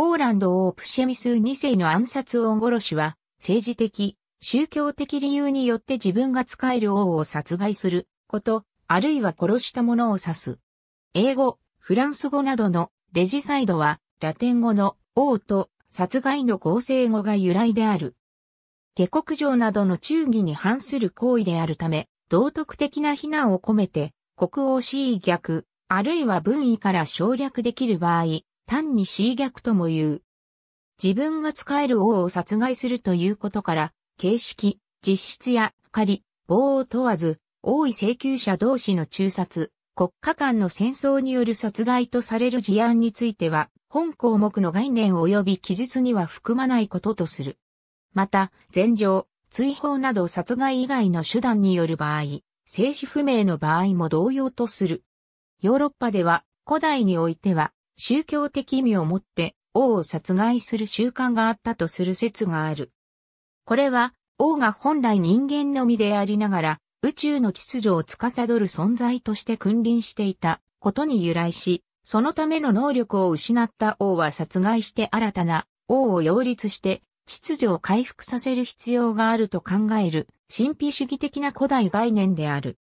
ポーランド王プシェミス2世の暗殺王殺しは、政治的、宗教的理由によって自分が使える王を殺害すること、あるいは殺した者を指す。英語、フランス語などのレジサイドは、ラテン語の王と殺害の合成語が由来である。下国上などの忠義に反する行為であるため、道徳的な非難を込めて、国王 C 逆、あるいは文位から省略できる場合、単に死逆とも言う。自分が使える王を殺害するということから、形式、実質や仮、棒を問わず、王位請求者同士の中殺、国家間の戦争による殺害とされる事案については、本項目の概念及び記述には含まないこととする。また、前情、追放など殺害以外の手段による場合、生死不明の場合も同様とする。ヨーロッパでは、古代においては、宗教的意味を持って王を殺害する習慣があったとする説がある。これは王が本来人間の身でありながら宇宙の秩序を司る存在として君臨していたことに由来し、そのための能力を失った王は殺害して新たな王を擁立して秩序を回復させる必要があると考える神秘主義的な古代概念である。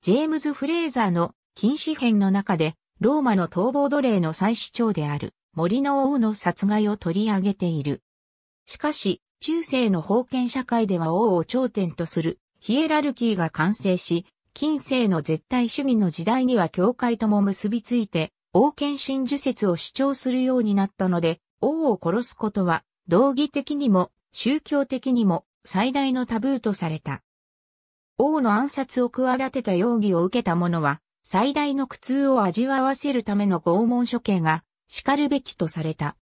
ジェームズ・フレーザーの禁止編の中でローマの逃亡奴隷の再始長である森の王の殺害を取り上げている。しかし、中世の封建社会では王を頂点とするヒエラルキーが完成し、近世の絶対主義の時代には教会とも結びついて、王権真珠説を主張するようになったので、王を殺すことは、道義的にも、宗教的にも、最大のタブーとされた。王の暗殺を企てた容疑を受けた者は、最大の苦痛を味わわせるための拷問処刑が、叱るべきとされた。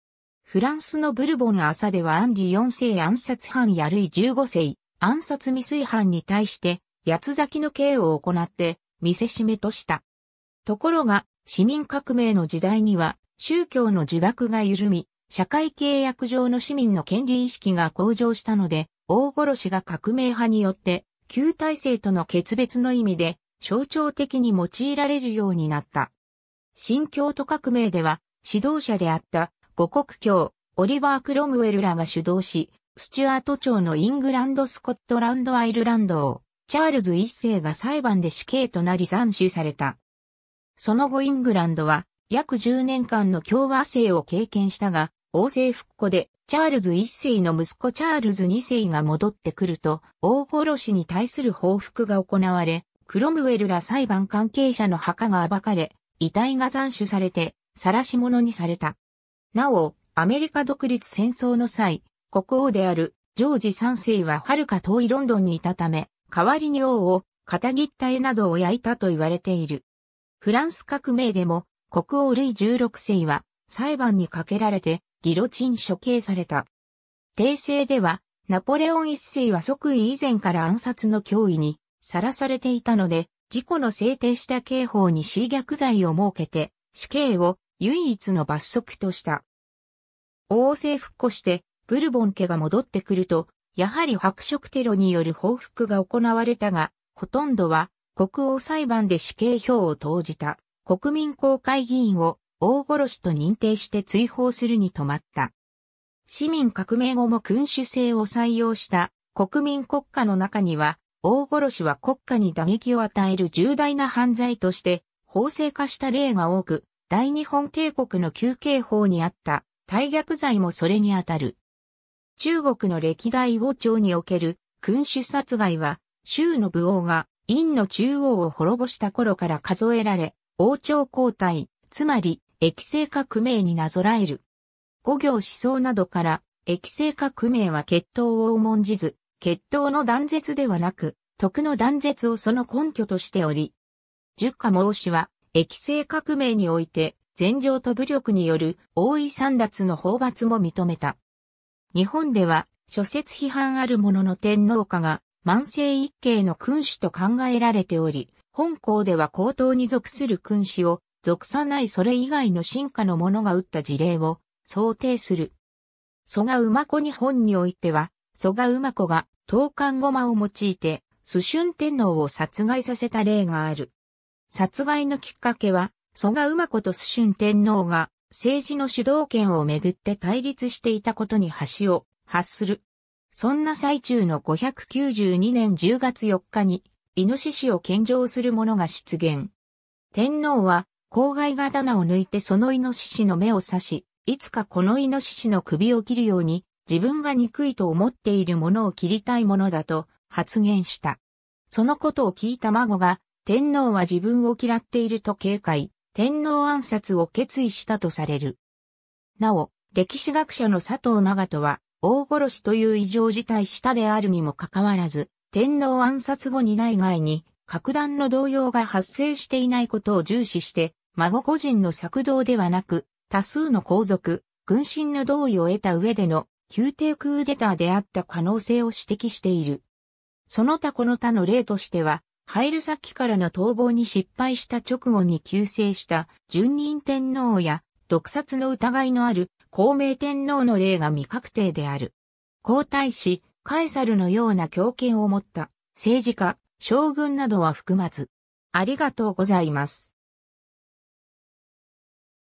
フランスのブルボン朝ではアンリ4世暗殺犯やルイ15世暗殺未遂犯に対して、八つ咲きの刑を行って、見せしめとした。ところが、市民革命の時代には、宗教の呪縛が緩み、社会契約上の市民の権利意識が向上したので、大殺しが革命派によって、旧体制との決別の意味で、象徴的に用いられるようになった。新京都革命では、指導者であった五国教、オリバー・クロムウェルらが主導し、スチュアート朝のイングランド・スコットランド・アイルランドを、チャールズ一世が裁判で死刑となり斬首された。その後イングランドは、約10年間の共和制を経験したが、王政復古で、チャールズ一世の息子チャールズ二世が戻ってくると、大殺しに対する報復が行われ、クロムウェルら裁判関係者の墓が暴かれ、遺体が斬首されて、晒し者にされた。なお、アメリカ独立戦争の際、国王であるジョージ3世は遥か遠いロンドンにいたため、代わりに王を、片切った絵などを焼いたと言われている。フランス革命でも、国王ルイ16世は、裁判にかけられて、ギロチン処刑された。訂正では、ナポレオン一世は即位以前から暗殺の脅威にさらされていたので、事故の制定した刑法に侵虐罪を設けて、死刑を唯一の罰則とした。王政復古して、ブルボン家が戻ってくると、やはり白色テロによる報復が行われたが、ほとんどは国王裁判で死刑票を投じた国民公会議員を大殺しと認定して追放するに止まった。市民革命後も君主制を採用した国民国家の中には大殺しは国家に打撃を与える重大な犯罪として法制化した例が多く、大日本帝国の休刑法にあった大逆罪もそれにあたる。中国の歴代王朝における君主殺害は、州の武王が院の中央を滅ぼした頃から数えられ、王朝交代、つまり、液性革命になぞらえる。五行思想などから、液性革命は決闘を重んじず、決闘の断絶ではなく、徳の断絶をその根拠としており、十家孟子は、液性革命において、禅情と武力による大井三奪の法罰も認めた。日本では、諸説批判あるものの天皇家が、万世一系の君主と考えられており、本校では高等に属する君主を、属さないそれ以外の進化の者が打った事例を、想定する。蘇我馬子日本においては、蘇我馬子が、東漢駒を用いて、蘇春天皇を殺害させた例がある。殺害のきっかけは、蘇我馬子と蘇春天皇が、政治の主導権をめぐって対立していたことに橋を発する。そんな最中の592年10月4日に、イノシシを献上する者が出現。天皇は、郊外刀を抜いてそのイノシシの目を刺し、いつかこのイノシシの首を切るように自分が憎いと思っているものを切りたいものだと発言した。そのことを聞いた孫が、天皇は自分を嫌っていると警戒、天皇暗殺を決意したとされる。なお、歴史学者の佐藤長人は、大殺しという異常事態下であるにもかかわらず、天皇暗殺後に内外に、格段の動揺が発生していないことを重視して、孫個人の策動ではなく、多数の皇族、軍神の同意を得た上での宮廷クーデターであった可能性を指摘している。その他この他の例としては、ハイル先からの逃亡に失敗した直後に急逝した順任天皇や毒殺の疑いのある孔明天皇の例が未確定である。皇太子、カエサルのような強権を持った政治家、将軍などは含まず。ありがとうございます。